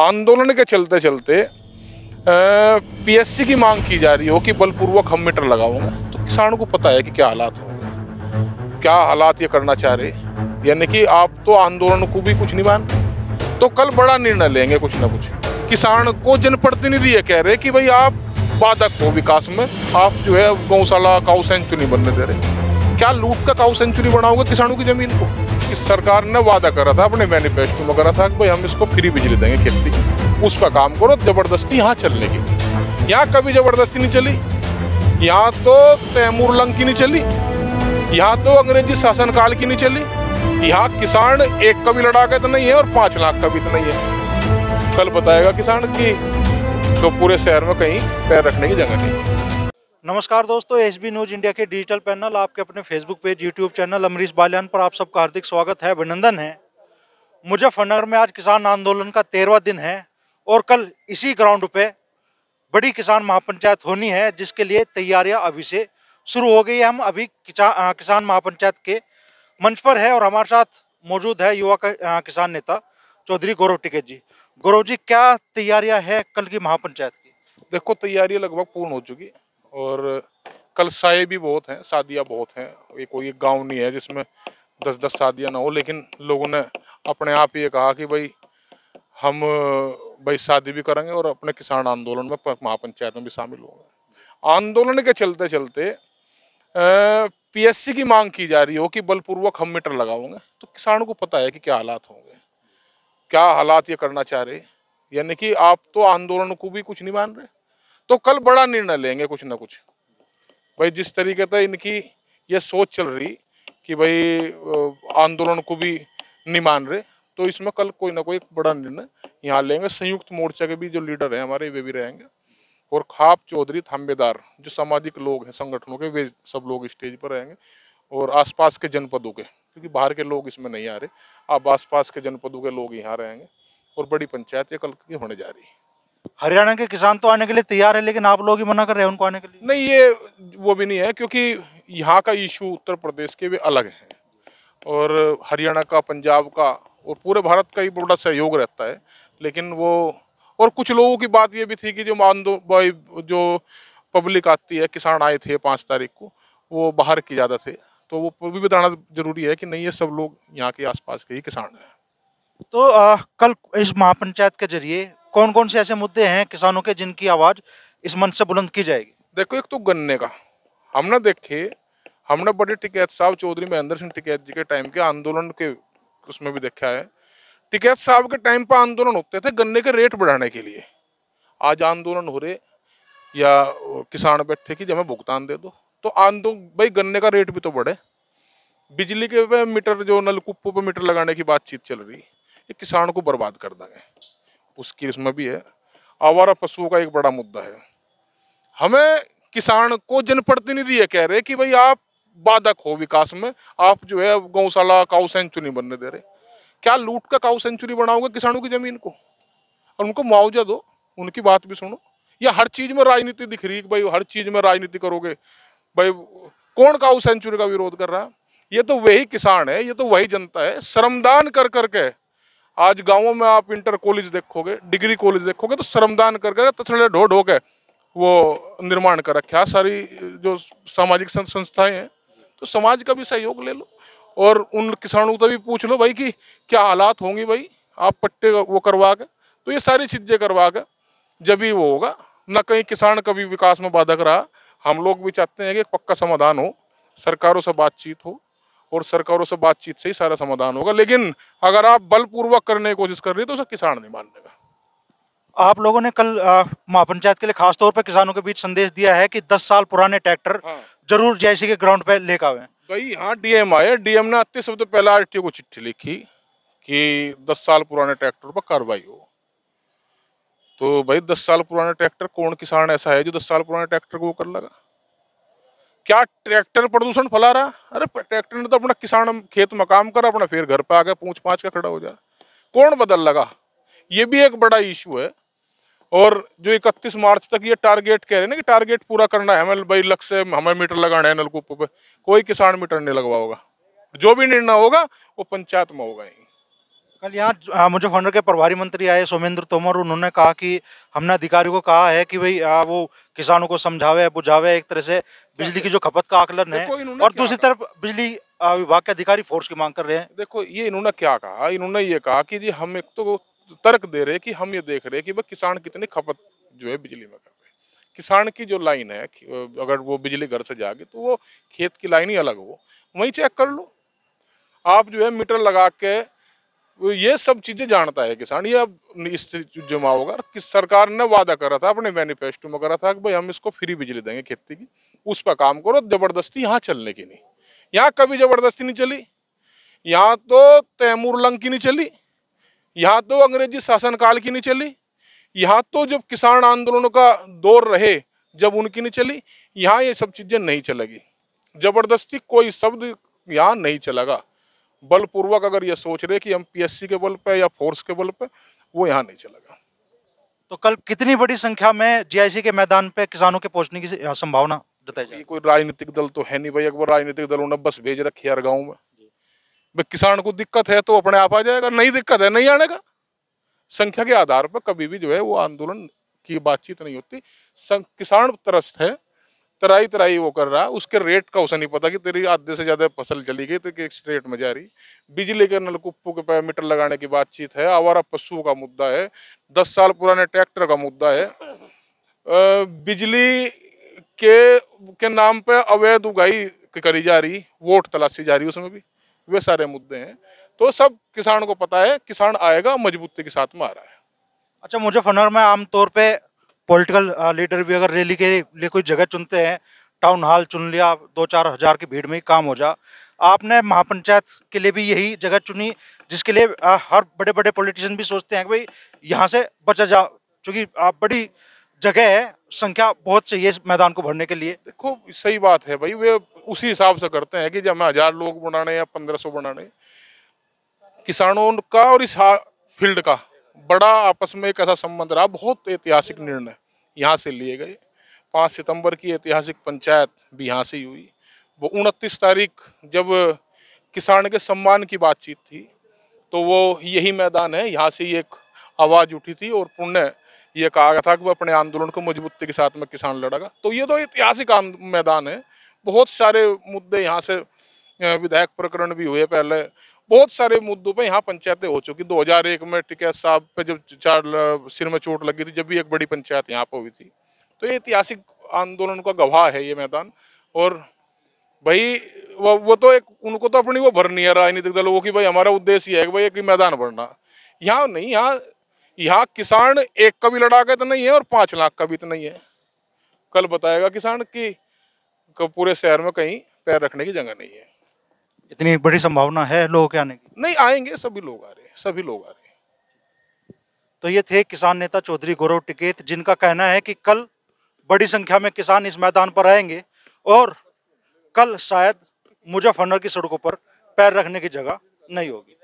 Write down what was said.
आंदोलन के चलते चलते पीएससी की मांग की जा रही हो कि बलपूर्वक हम मीटर लगाओगे तो किसानों को पता है कि क्या हालात होंगे क्या हालात ये करना चाह रहे यानी कि आप तो आंदोलन को भी कुछ नहीं मान तो कल बड़ा निर्णय लेंगे कुछ ना कुछ किसान को जनप्रतिनिधि ये कह रहे कि भाई आप बाधक हो विकास में आप जो है गौशाला काउ सेंचुरी बनने दे रहे क्या लूट का काउ सेंचुरी बनाओगे किसानों की जमीन को कि सरकार ने वादा करा था अपने मैनिफेस्टो में करा था कि भाई हम इसको फ्री बिजली देंगे खेती उस पर काम करो जबरदस्ती यहाँ चलने की यहाँ कभी जबरदस्ती नहीं चली यहाँ तो तैमूर लंग की नहीं चली यहाँ तो अंग्रेजी शासनकाल की नहीं चली यहाँ किसान एक का भी तो नहीं है और पाँच लाख का भी तो नहीं है कल बताएगा किसान की तो पूरे शहर में कहीं पैर रखने की जगह नहीं है नमस्कार दोस्तों एस बी न्यूज इंडिया के डिजिटल पैनल आपके अपने Facebook page YouTube channel Amrish Baliyan पर आप सबका हार्दिक स्वागत है अभिनंदन है मुजफ्फरनगर में आज किसान आंदोलन का तेरहवा दिन है और कल इसी ग्राउंड पे बड़ी किसान महापंचायत होनी है जिसके लिए तैयारियां अभी से शुरू हो गई है हम अभी किसान महापंचायत के मंच पर है और हमारे साथ मौजूद है युवा किसान नेता चौधरी गौरव टिकेत जी गौरव जी क्या तैयारियाँ है कल की महापंचायत की देखो तैयारियां लगभग पूर्ण हो चुकी है और कलसाए भी बहुत हैं शादियाँ बहुत हैं ये कोई गांव नहीं है जिसमें दस दस शादियाँ ना हो लेकिन लोगों ने अपने आप ये कहा कि भाई हम भाई शादी भी करेंगे और अपने किसान आंदोलन में महापंचायत में भी शामिल होंगे आंदोलन के चलते चलते पीएससी की मांग की जा रही हो कि बलपूर्वक हम मीटर लगाओगे तो किसानों को पता है कि क्या हालात होंगे क्या हालात ये करना चाह रहे यानी कि आप तो आंदोलन को भी कुछ नहीं मान रहे तो कल बड़ा निर्णय लेंगे कुछ ना कुछ भाई जिस तरीके से इनकी ये सोच चल रही कि भाई आंदोलन को भी नहीं मान रहे तो इसमें कल कोई ना कोई एक बड़ा निर्णय यहाँ लेंगे संयुक्त मोर्चा के भी जो लीडर हैं हमारे वे भी रहेंगे और खाप चौधरी थाम्बेदार जो सामाजिक लोग हैं संगठनों के वे सब लोग स्टेज पर रहेंगे और आसपास के जनपदों के क्योंकि बाहर के लोग इसमें नहीं आ रहे अब आसपास के जनपदों के लोग यहाँ रहेंगे और बड़ी पंचायत ये कल की होने जा रही है हरियाणा के किसान तो आने के लिए तैयार है लेकिन आप लोग ही मना कर रहे हैं उनको आने के लिए नहीं ये वो भी नहीं है क्योंकि यहाँ का इशू उत्तर प्रदेश के भी अलग है और हरियाणा का पंजाब का और पूरे भारत का ही बड़ा सहयोग रहता है लेकिन वो और कुछ लोगों की बात ये भी थी कि जो मान भाई जो पब्लिक आती है किसान आए थे पाँच तारीख को वो बाहर के ज़्यादा थे तो वो भी बताना जरूरी है कि नहीं ये सब लोग यहाँ के आसपास के ही किसान हैं तो आ, कल इस महापंचायत के जरिए कौन कौन से ऐसे मुद्दे हैं किसानों के जिनकी आवाज़ इस मंच से बुलंद की जाएगी देखो एक तो गन्ने का हमने देखे हमने बड़े टिकैत साहब चौधरी महेंद्र सिंह टिकैत जी के टाइम के आंदोलन के उसमें भी देखा है टिकैत साहब के टाइम पर आंदोलन होते थे गन्ने के रेट बढ़ाने के लिए आज आंदोलन हो रहे या किसान बैठे कि जब हमें भुगतान दे दो तो आंदोलन भाई गन्ने का रेट भी तो बढ़े बिजली के पे मीटर जो नलकूपों पे मीटर लगाने की बातचीत चल रही है ये किसान को बर्बाद कर देंगे उसकी इसमें भी है आवारा पशुओं का एक बड़ा मुद्दा है हमें किसान को जनप्रतिनिधि ये कह रहे कि भाई आप बाधक हो विकास में आप जो है गौशाला काउ सेंचुरी बनने दे रहे क्या लूट का काउ सेंचुरी बनाओगे किसानों की जमीन को और उनको मुआवजा दो उनकी बात भी सुनो या हर चीज में राजनीति दिख रही भाई हर चीज में राजनीति करोगे भाई कौन काउ सेंचुरी का विरोध कर रहा है ये तो वही किसान है ये तो वही जनता है श्रमदान कर करके आज गाँवों में आप इंटर कॉलेज देखोगे डिग्री कॉलेज देखोगे तो श्रमदान कर तछड़े ढो ढो के वो निर्माण कर रखे सारी जो सामाजिक संस्थाएं हैं तो समाज का भी सहयोग ले लो और उन किसानों को तो भी पूछ लो भाई कि क्या हालात होंगे भाई आप पट्टे वो करवा के तो ये सारी चीज़ें करवा के जब ही वो होगा ना कहीं किसान कभी विकास में बाधक रहा हम लोग भी चाहते हैं कि पक्का समाधान हो सरकारों से बातचीत हो और सरकारों से बातचीत से ही सारा समाधान होगा लेकिन अगर आप बलपूर्वक करने की कोशिश कर रहे तो उसे किसान नहीं मान लेगा आप लोगों ने कल महापंचायत के लिए खास तौर पर किसानों के बीच संदेश दिया है कि 10 साल पुराने ट्रैक्टर हाँ। जरूर जैसी के ग्राउंड पे लेकर आवे भाई हाँ डीएम आए डीएम ने अति सबसे पहले आर को चिट्ठी लिखी कि 10 साल पुराने ट्रैक्टर पर कार्रवाई हो तो भाई 10 साल पुराने ट्रैक्टर कौन किसान ऐसा है जो दस साल पुराने ट्रैक्टर को कर लगा क्या ट्रैक्टर प्रदूषण फैला रहा अरे ट्रैक्टर ने तो अपना किसान खेत में काम कर अपना फिर घर पे आ गया पूछ पाँच का खड़ा हो जा कौन बदल लगा ये भी एक बड़ा इशू है और जो 31 मार्च तक ये टारगेट कह रहे हैं ना कि टारगेट पूरा करना है हमें भाई लक्ष्य हमें मीटर लगाना है नलकूपों पे कोई किसान मीटर नहीं लगवा होगा जो भी निर्णय होगा वो पंचायत में होगा ही कल यहाँ हाँ, मुजफ्फरनगर के प्रभारी मंत्री आए सोमेंद्र तोमर उन्होंने कहा कि हमने अधिकारियों को कहा है कि भाई हाँ, वो किसानों को समझावे बुझावे एक तरह से बिजली की जो खपत का आकलन है और दूसरी तरफ बिजली हाँ, विभाग के अधिकारी फोर्स की मांग कर रहे हैं देखो ये इन्होंने क्या कहा इन्होंने ये कहा कि जी हम एक तो तर्क दे रहे कि हम ये देख रहे कि भाई किसान कितनी खपत जो है बिजली में कर रहे किसान की जो लाइन है अगर वो बिजली घर से जागे तो वो खेत की लाइन ही अलग हो वहीं चेक कर लो आप जो है मीटर लगा के ये सब चीजें जानता है किसान ये अब इस जमा होगा किस सरकार ने वादा करा था अपने मैनिफेस्टो में करा था कि भाई हम इसको फ्री बिजली देंगे खेती की उस पर काम करो जबरदस्ती यहाँ चलने की नहीं यहाँ कभी जबरदस्ती नहीं चली यहाँ तो तैमूर लंग की नहीं चली यहाँ तो अंग्रेजी शासनकाल की नहीं चली यहाँ तो जब किसान आंदोलनों का दौर रहे जब उनकी नहीं चली यहाँ ये सब चीज़ें नहीं चलेगी जबरदस्ती कोई शब्द यहाँ नहीं चलेगा बलपूर्वक अगर ये सोच रहे कि हम पीएससी के बल पे या फोर्स के बल पे वो यहाँ नहीं चलेगा तो कल कितनी बड़ी संख्या में जीआईसी के मैदान पे किसानों के पहुंचने की संभावना जताई जाए कोई राजनीतिक दल तो है नहीं भाई अकबर राजनीतिक दलों ने बस भेज रखी है हर गाँव में भाई किसान को दिक्कत है तो अपने आप आ जाएगा नहीं दिक्कत है नहीं आने का संख्या के आधार पर कभी भी जो है वो आंदोलन की बातचीत नहीं होती किसान त्रस्त है तराई तराई वो कर रहा उसके रेट का उसे नहीं पता कि तेरी आधे से ज़्यादा फसल चली गई तो किस रेट में जा रही बिजली के नलकुप्पू के मीटर लगाने की बातचीत है आवारा पशुओं का मुद्दा है दस साल पुराने ट्रैक्टर का मुद्दा है बिजली के के नाम पे अवैध उगाई करी जा रही वोट तलाशी जा रही उसमें भी वे सारे मुद्दे हैं तो सब किसान को पता है किसान आएगा मजबूती के साथ में आ रहा है अच्छा फनर में आमतौर पे पॉलिटिकल लीडर भी अगर रैली के लिए कोई जगह चुनते हैं टाउन हॉल चुन लिया दो चार हजार की भीड़ में ही काम हो जा आपने महापंचायत के लिए भी यही जगह चुनी जिसके लिए हर बड़े बड़े पॉलिटिशियन भी सोचते हैं कि भाई यहाँ से बचा जा चूँकि आप बड़ी जगह है संख्या बहुत चाहिए इस मैदान को भरने के लिए देखो सही बात है भाई वे उसी हिसाब से करते हैं कि जब हमें हजार लोग बनाने या पंद्रह सौ बनाने किसानों का और इस फील्ड का बड़ा आपस में एक ऐसा संबंध रहा बहुत ऐतिहासिक निर्णय यहाँ से लिए गए पाँच सितंबर की ऐतिहासिक पंचायत भी यहाँ से ही हुई वो उनतीस तारीख जब किसान के सम्मान की बातचीत थी तो वो यही मैदान है यहाँ से ही एक आवाज़ उठी थी और पुण्य ये कहा गया था कि वो अपने आंदोलन को मजबूती के साथ में किसान लड़ेगा तो ये तो ऐतिहासिक मैदान है बहुत सारे मुद्दे यहाँ से विधायक प्रकरण भी हुए पहले बहुत सारे मुद्दों पर यहाँ पंचायतें हो चुकी एक में टिकैत साहब पे जब चार सिर में चोट लगी थी जब भी एक बड़ी पंचायत यहाँ पर हुई थी तो ये ऐतिहासिक आंदोलन का गवाह है ये मैदान और भाई वो, वो तो एक उनको तो अपनी वो भरनी है राजनीतिक दलों की भाई हमारा उद्देश्य है कि भाई एक मैदान भरना यहाँ नहीं यहाँ यहाँ किसान एक का भी लड़ा के तो नहीं है और पाँच लाख का भी तो नहीं है कल बताएगा किसान कि पूरे शहर में कहीं पैर रखने की जगह नहीं है इतनी बड़ी संभावना है लोगों के आने की नहीं आएंगे सभी लोग आ रहे हैं सभी लोग आ रहे हैं तो ये थे किसान नेता चौधरी गौरव टिकेत जिनका कहना है कि कल बड़ी संख्या में किसान इस मैदान पर आएंगे और कल शायद मुजफ्फरनगर की सड़कों पर पैर रखने की जगह नहीं होगी